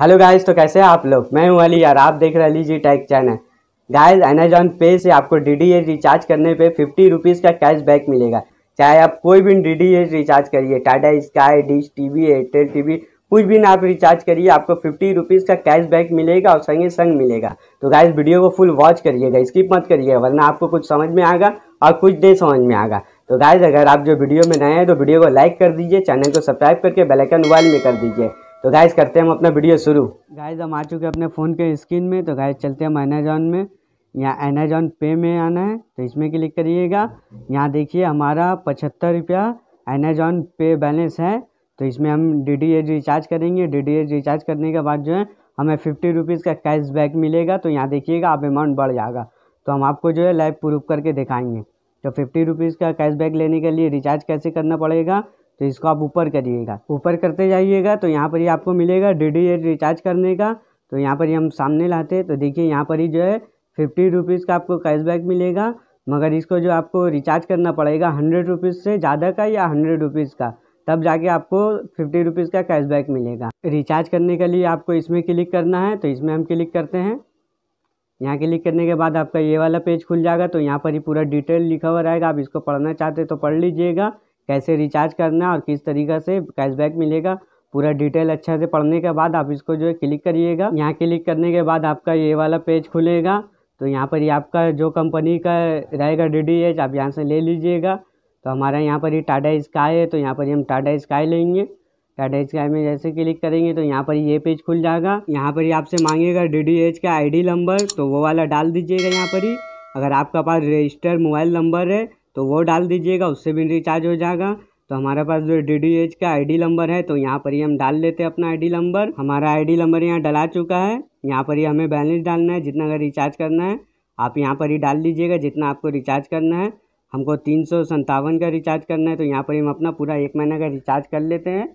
hello guys तो कैसे हैं आप लोग मैं हूं अली यार आप देख रहे Ali ji channel guys Amazon पे से आपको डी डी एच रिचार्ज करने पे फिफ्टी रुपीज़ का कैशबैक मिलेगा चाहे आप कोई भी डी डी एच रिचार्ज करिए Tata Sky dish T V Airtel T V कुछ भी ना आप रिचार्ज करिए आपको फिफ्टी रुपीज़ का कैशबैक मिलेगा और संगे संग मिलेगा तो गाइस वीडियो को फुल वॉच करिएगा स्किप मत करिएगा वरना आपको कुछ समझ में आएगा और कुछ नहीं समझ में आएगा तो गाइस अगर आप जो वीडियो में नए हैं तो वीडियो को लाइक कर दीजिए चैनल को सब्सक्राइब करके बेलाइकन वाइल में कर दीजिए तो गाइज करते हैं हम अपना वीडियो शुरू गाइज हम आ चुके हैं अपने फ़ोन के स्क्रीन में तो गाइज चलते हैं हम अमेजोन में यहाँ अमेजोन पे में आना है तो इसमें क्लिक करिएगा यहाँ देखिए हमारा पचहत्तर रुपया अमेजोन पे बैलेंस है तो इसमें हम डी डी एच रिचार्ज करेंगे डी डी एच रिचार्ज करने के बाद जो है हमें फिफ्टी रुपीज़ का कैशबैक मिलेगा तो यहाँ देखिएगा आप अमाउंट बढ़ जाएगा तो हम आपको जो है लाइव प्रूफ करके दिखाएंगे तो फिफ्टी रुपीज़ का कैशबैक लेने के लिए रिचार्ज कैसे करना पड़ेगा तो इसको आप ऊपर करिएगा ऊपर करते जाइएगा तो यहाँ पर ही आपको मिलेगा डी डी एड रिचार्ज करने का तो यहाँ पर ही हम सामने लाते हैं तो देखिए यहाँ पर ही जो है फिफ्टी रुपीज़ का आपको कैशबैक मिलेगा मगर इसको जो आपको रिचार्ज करना पड़ेगा हंड्रेड रुपीज़ से ज़्यादा का या हंड्रेड रुपीज़ का तब जाके आपको फिफ्टी रुपीज़ का कैशबैक मिलेगा रिचार्ज करने के लिए आपको इसमें क्लिक करना है तो इसमें हम क्लिक करते हैं यहाँ क्लिक करने के बाद आपका ये वाला पेज खुल जाएगा तो यहाँ पर ही पूरा डिटेल लिखा हुआ रहेगा आप इसको पढ़ना चाहते तो पढ़ लीजिएगा कैसे रिचार्ज करना है और किस तरीक़े से कैशबैक मिलेगा पूरा डिटेल अच्छे से पढ़ने के बाद आप इसको जो है क्लिक करिएगा यहाँ क्लिक करने के बाद आपका ये वाला पेज खुलेगा तो यहाँ पर ये आपका जो कंपनी का रहेगा डी डी एच आप यहाँ से ले लीजिएगा तो हमारा यहाँ पर ये टाटा स्काई है तो यहाँ पर हम टाटा स्काई लेंगे टाटा स्काई में जैसे क्लिक करेंगे तो यहाँ पर ये पेज खुल जाएगा यहाँ पर ही आपसे मांगेगा डी डी एच का आई डी नंबर तो वो वाला डाल दीजिएगा यहाँ पर ही अगर आपका पास रजिस्टर मोबाइल नंबर है तो वो डाल दीजिएगा उससे भी रिचार्ज हो जाएगा तो हमारे पास जो डी डी एच का आईडी नंबर है तो यहाँ पर ही हम डाल लेते हैं अपना आईडी नंबर हमारा आईडी नंबर यहाँ डला चुका है यहाँ पर ही हमें बैलेंस डालना है जितना का रिचार्ज करना है आप यहाँ पर ही डाल लीजिएगा जितना आपको रिचार्ज करना है हमको तीन सौ संतावन का रिचार्ज करना है तो यहाँ पर हम अपना पूरा एक महीना का रिचार्ज कर लेते हैं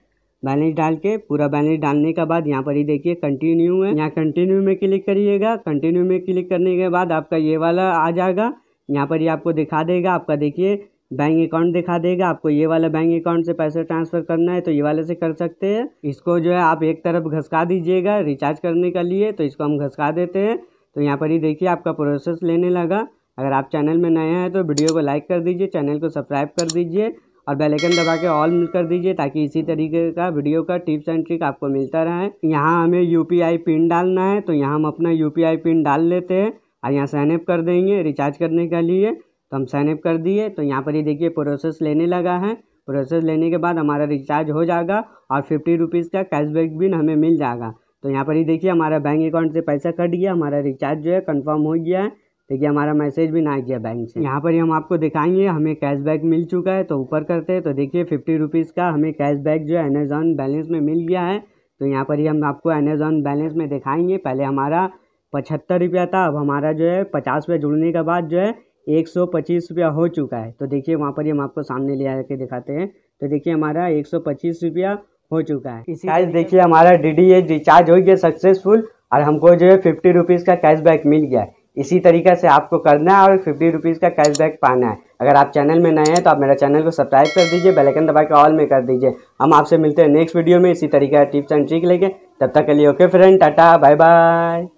बैलेंस डाल के पूरा बैलेंस डालने के बाद यहाँ पर ही देखिए कंटिन्यू है यहाँ कंटिन्यू में क्लिक करिएगा कंटिन्यू में क्लिक करने के बाद आपका ये वाला आ जाएगा यहाँ पर ये आपको दिखा देगा आपका देखिए बैंक अकाउंट दिखा देगा आपको ये वाला बैंक अकाउंट से पैसे ट्रांसफर करना है तो ये वाले से कर सकते हैं इसको जो है आप एक तरफ घसका दीजिएगा रिचार्ज करने के लिए तो इसको हम घसका देते हैं तो यहाँ पर ही देखिए आपका प्रोसेस लेने लगा अगर आप चैनल में नए हैं तो वीडियो को लाइक कर दीजिए चैनल को सब्सक्राइब कर दीजिए और बेल आइकन दबा के ऑल कर दीजिए ताकि इसी तरीके का वीडियो का टिप्स एंड ट्रिक आपको मिलता रहे यहाँ हमें यूपीआई पिन डालना है तो यहाँ हम अपना यूपीआई पिन डाल लेते हैं और यहाँ साइनअप कर देंगे रिचार्ज करने के लिए तो हम साइनअप कर दिए तो यहाँ पर ये देखिए प्रोसेस लेने लगा है प्रोसेस लेने के बाद हमारा रिचार्ज हो जाएगा और फिफ्टी रुपीज़ का कैशबैक भी हमें मिल जाएगा तो यहाँ पर ही देखिए हमारा बैंक अकाउंट से पैसा कट गया हमारा रिचार्ज जो है कंफर्म हो गया है देखिए हमारा मैसेज भी ना गया बैंक से यहाँ पर ही हम आपको दिखाएंगे हमें कैशबैक मिल चुका है तो ऊपर करते हैं तो देखिए फिफ्टी रुपीज़ का हमें कैशबैक जो है अमेज़ॉन बैलेंस में मिल गया है तो यहाँ पर ही हम आपको अमेज़ॉन बैलेंस में दिखाएंगे पहले हमारा पचहत्तर रुपया था अब हमारा जो है पचास रुपया जुड़ने के बाद जो है एक सौ पच्चीस रुपया हो चुका है तो देखिए वहाँ पर ही हम आपको सामने ले आके दिखाते हैं तो देखिए हमारा एक सौ पच्चीस रुपया हो चुका है इसी आज देखिए हमारा डी डी एच रिचार्ज हो गया सक्सेसफुल और हमको जो है फिफ्टी रुपीज़ का कैशबैक मिल गया इसी तरीके से आपको करना है और फिफ्टी रुपीज़ का कैशबैक पाना है अगर आप चैनल में नए हैं तो आप मेरा चैनल को सब्सक्राइब कर दीजिए बेलकन दबा के ऑल में कर दीजिए हम आपसे मिलते हैं नेक्स्ट वीडियो में इसी तरीके का टिप्स एंड ट्रिक लेके तब तक के लिए okay friend tata bye bye